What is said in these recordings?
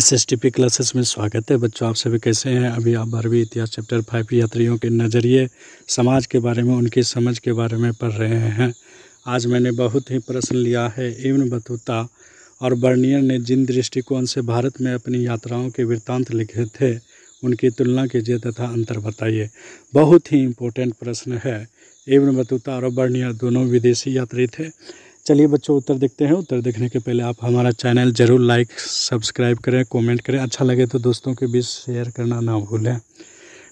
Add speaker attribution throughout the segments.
Speaker 1: S S T P classes में स्वागत है बच्चों आप सभी कैसे हैं अभी आप बारहवीं इतिहास चैप्टर फाइव यात्रियों के नज़रिए समाज के बारे में उनकी समझ के बारे में पढ़ रहे हैं आज मैंने बहुत ही प्रश्न लिया है इवन बतूता और बर्नियर ने जिन दृष्टिकोण से भारत में अपनी यात्राओं के वृत्तांत लिखे थे उनकी तुलना कीजिए तथा अंतर बताइए बहुत ही इम्पोर्टेंट प्रश्न है इवन बतूता और बर्नियर दोनों विदेशी यात्री थे चलिए बच्चों उत्तर देखते हैं उत्तर देखने के पहले आप हमारा चैनल ज़रूर लाइक सब्सक्राइब करें कमेंट करें अच्छा लगे तो दोस्तों के बीच शेयर करना ना भूलें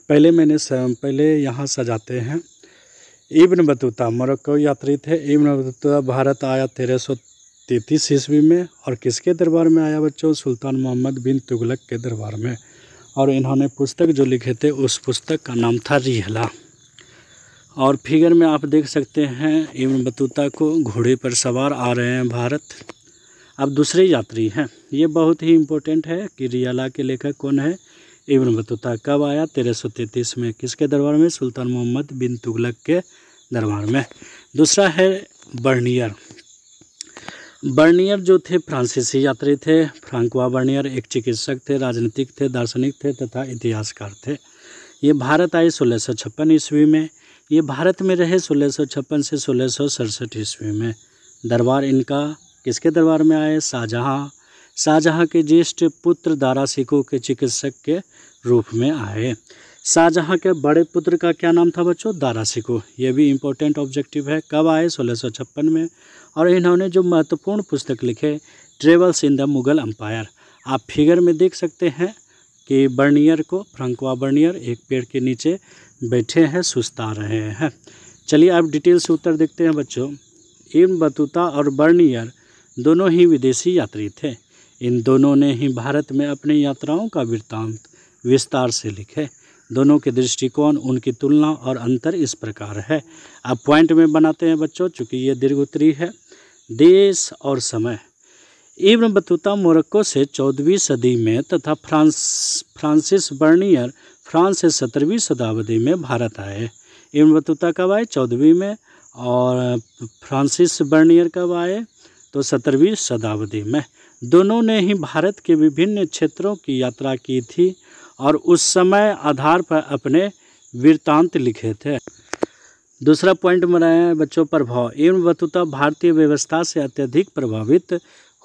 Speaker 1: पहले मैंने पहले यहाँ सजाते हैं इब्न बतूता मोरक्को यात्री थे इब्न बतूता भारत आया तेरह सौ तैंतीस ईस्वी में और किसके दरबार में आया बच्चों सुल्तान मोहम्मद बिन तुगलक के दरबार में और इन्होंने पुस्तक जो लिखे थे उस पुस्तक का नाम था रिहला और फिगर में आप देख सकते हैं इवन बतूता को घोड़े पर सवार आ रहे हैं भारत अब दूसरे यात्री हैं ये बहुत ही इम्पोर्टेंट है कि रियाला के लेखक कौन है इवन बतूता कब आया तेरह सौ तैंतीस में किसके दरबार में सुल्तान मोहम्मद बिन तुगलक के दरबार में दूसरा है बर्नियर बर्नियर जो थे फ्रांसीसी यात्री थे फ्रांकवा बर्नियर एक चिकित्सक थे राजनीतिक थे दार्शनिक थे तथा इतिहासकार थे ये भारत आए सोलह सौ छप्पन ईस्वी में ये भारत में रहे सोलह से सोलह ईस्वी में दरबार इनका किसके दरबार में आए शाहजहाँ शाहजहाँ के ज्येष्ठ पुत्र दारा सिखों के चिकित्सक के रूप में आए शाहजहाँ के बड़े पुत्र का क्या नाम था बच्चों दारा सिको ये भी इम्पोर्टेंट ऑब्जेक्टिव है कब आए सोलह में और इन्होंने जो महत्वपूर्ण पुस्तक लिखे travels in the Mughal empire आप फिगर में देख सकते हैं कि बर्नियर को फ्रंकवा बर्नियर एक पेड़ के नीचे बैठे हैं सुस्ता रहे हैं चलिए अब डिटेल से उत्तर देखते हैं बच्चों इन बतूता और बर्नियर दोनों ही विदेशी यात्री थे इन दोनों ने ही भारत में अपनी यात्राओं का वृत्तांत विस्तार से लिखे दोनों के दृष्टिकोण उनकी तुलना और अंतर इस प्रकार है अब पॉइंट में बनाते हैं बच्चों चूँकि ये दीर्घोत्तरी है देश और समय इब्न बतूता मोरक्को से चौदहवीं सदी में तथा फ्रांस फ्रांसिस बर्नियर फ्रांस से सत्रहवीं शताब्दी में भारत आए इब्न बतूता कब आए चौदहवीं में और फ्रांसिस बर्नियर कब आए तो सत्रहवीं शताब्दी में दोनों ने ही भारत के विभिन्न क्षेत्रों की यात्रा की थी और उस समय आधार पर अपने वृत्तांत लिखे थे दूसरा पॉइंट मनाया है बच्चों प्रभाव इब्न बतूता भारतीय व्यवस्था से अत्यधिक प्रभावित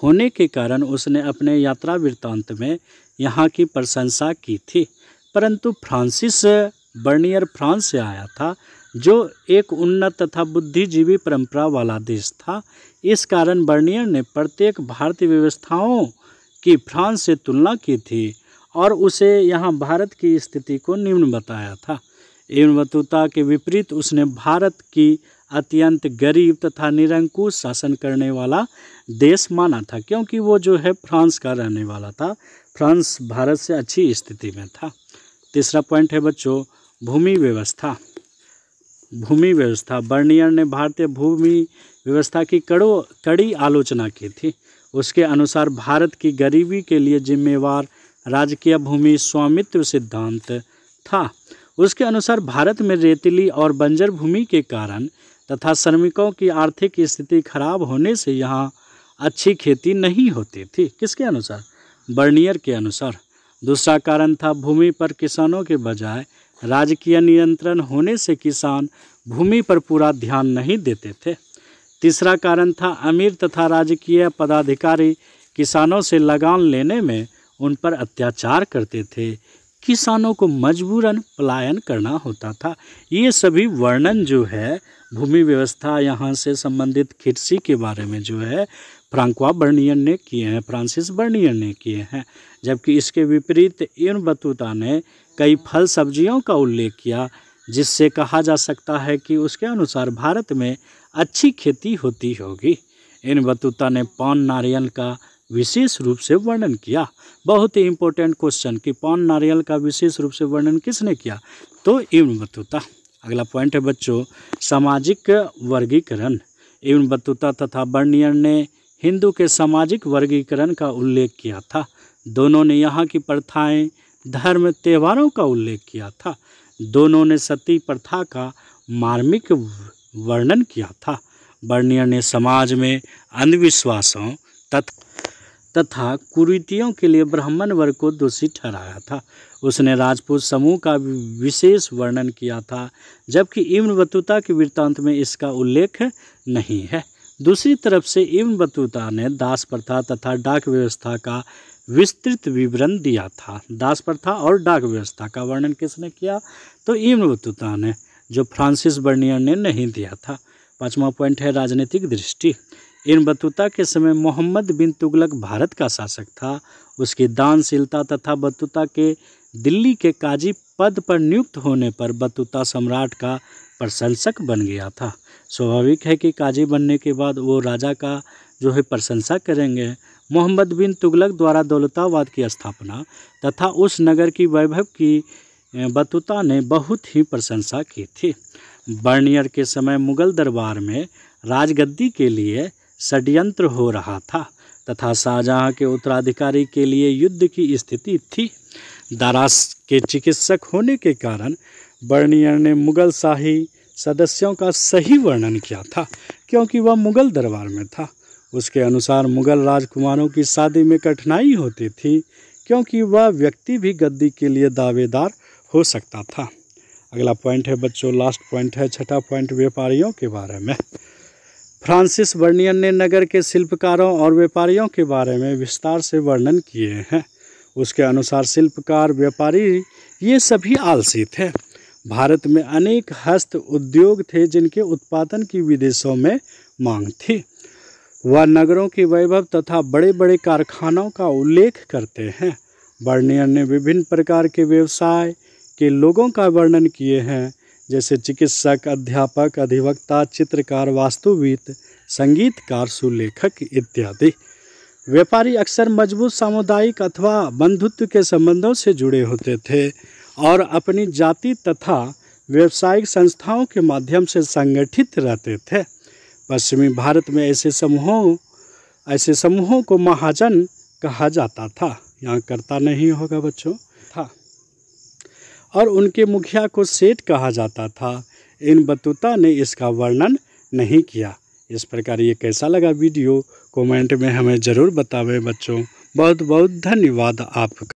Speaker 1: होने के कारण उसने अपने यात्रा वृत्तांत में यहाँ की प्रशंसा की थी परंतु फ्रांसिस बर्नियर फ्रांस से आया था जो एक उन्नत तथा बुद्धिजीवी परंपरा वाला देश था इस कारण बर्नियर ने प्रत्येक भारतीय व्यवस्थाओं की फ्रांस से तुलना की थी और उसे यहाँ भारत की स्थिति को निम्न बताया था एवं बतुता के विपरीत उसने भारत की अत्यंत गरीब तथा निरंकुश शासन करने वाला देश माना था क्योंकि वो जो है फ्रांस का रहने वाला था फ्रांस भारत से अच्छी स्थिति में था तीसरा पॉइंट है बच्चों भूमि व्यवस्था भूमि व्यवस्था बर्नियर ने भारतीय भूमि व्यवस्था की कड़ो कड़ी आलोचना की थी उसके अनुसार भारत की गरीबी के लिए जिम्मेवार राजकीय भूमि स्वामित्व सिद्धांत था उसके अनुसार भारत में रेतीली और बंजर भूमि के कारण तथा श्रमिकों की आर्थिक स्थिति खराब होने से यहाँ अच्छी खेती नहीं होती थी किसके अनुसार बर्नियर के अनुसार दूसरा कारण था भूमि पर किसानों के बजाय राजकीय नियंत्रण होने से किसान भूमि पर पूरा ध्यान नहीं देते थे तीसरा कारण था अमीर तथा राजकीय पदाधिकारी किसानों से लगान लेने में उन पर अत्याचार करते थे किसानों को मजबूरन पलायन करना होता था ये सभी वर्णन जो है भूमि व्यवस्था यहाँ से संबंधित खिरसी के बारे में जो है फ्रांकवा बर्नियन ने किए हैं फ्रांसिस बर्नियन ने किए हैं जबकि इसके विपरीत इन बतूता ने कई फल सब्जियों का उल्लेख किया जिससे कहा जा सकता है कि उसके अनुसार भारत में अच्छी खेती होती होगी इन बतूता ने पान नारियल का विशेष रूप से वर्णन किया बहुत ही इम्पोर्टेंट क्वेश्चन कि पान नारियल का विशेष रूप से वर्णन किसने किया तो इन बतूता अगला पॉइंट है बच्चों सामाजिक वर्गीकरण इवन बतुता तथा बर्नियर ने हिंदू के सामाजिक वर्गीकरण का उल्लेख किया था दोनों ने यहाँ की प्रथाएं धर्म त्योहारों का उल्लेख किया था दोनों ने सती प्रथा का मार्मिक वर्णन किया था बर्नियर ने समाज में अंधविश्वासों तथा तथा कुरीतियों के लिए ब्राह्मण वर्ग को दोषी ठहराया था उसने राजपूत समूह का विशेष वर्णन किया था जबकि इब्न बतूता के वृत्तांत में इसका उल्लेख नहीं है दूसरी तरफ से इब्न बतूता ने दास प्रथा तथा डाक व्यवस्था का विस्तृत विवरण दिया था दास प्रथा और डाक व्यवस्था का वर्णन किसने किया तो इब्न बतूता ने जो फ्रांसिस बर्नियर ने नहीं दिया था पाँचवा पॉइंट है राजनीतिक दृष्टि इन बतूता के समय मोहम्मद बिन तुगलक भारत का शासक था उसकी दानशीलता तथा बतूता के दिल्ली के काजी पद पर नियुक्त होने पर बतूता सम्राट का प्रशंसक बन गया था स्वाभाविक है कि काजी बनने के बाद वो राजा का जो है प्रशंसा करेंगे मोहम्मद बिन तुगलक द्वारा दौलताबाद की स्थापना तथा उस नगर की वैभव की बतुता ने बहुत ही प्रशंसा की थी बर्नियर के समय मुगल दरबार में राजगद्दी के लिए षड्यंत्र हो रहा था तथा शाहजहाँ के उत्तराधिकारी के लिए युद्ध की स्थिति थी दारास के चिकित्सक होने के कारण बर्नियर ने मुगल शाही सदस्यों का सही वर्णन किया था क्योंकि वह मुगल दरबार में था उसके अनुसार मुगल राजकुमारों की शादी में कठिनाई होती थी क्योंकि वह व्यक्ति भी गद्दी के लिए दावेदार हो सकता था अगला पॉइंट है बच्चों लास्ट पॉइंट है छठा पॉइंट व्यापारियों के बारे में फ्रांसिस वर्नियन ने नगर के शिल्पकारों और व्यापारियों के बारे में विस्तार से वर्णन किए हैं उसके अनुसार शिल्पकार व्यापारी ये सभी आलसी थे भारत में अनेक हस्त उद्योग थे जिनके उत्पादन की विदेशों में मांग थी वह नगरों के वैभव तथा बड़े बड़े कारखानों का उल्लेख करते हैं बर्नियर ने विभिन्न प्रकार के व्यवसाय के लोगों का वर्णन किए हैं जैसे चिकित्सक अध्यापक अधिवक्ता चित्रकार वास्तुविद संगीतकार सुलेखक इत्यादि व्यापारी अक्सर मजबूत सामुदायिक अथवा बंधुत्व के संबंधों से जुड़े होते थे और अपनी जाति तथा व्यावसायिक संस्थाओं के माध्यम से संगठित रहते थे पश्चिमी भारत में ऐसे समूहों ऐसे समूहों को महाजन कहा जाता था यहाँ करता नहीं होगा बच्चों और उनके मुखिया को सेठ कहा जाता था इन बतूता ने इसका वर्णन नहीं किया इस प्रकार ये कैसा लगा वीडियो कमेंट में हमें ज़रूर बतावें बच्चों बहुत बहुत धन्यवाद आपका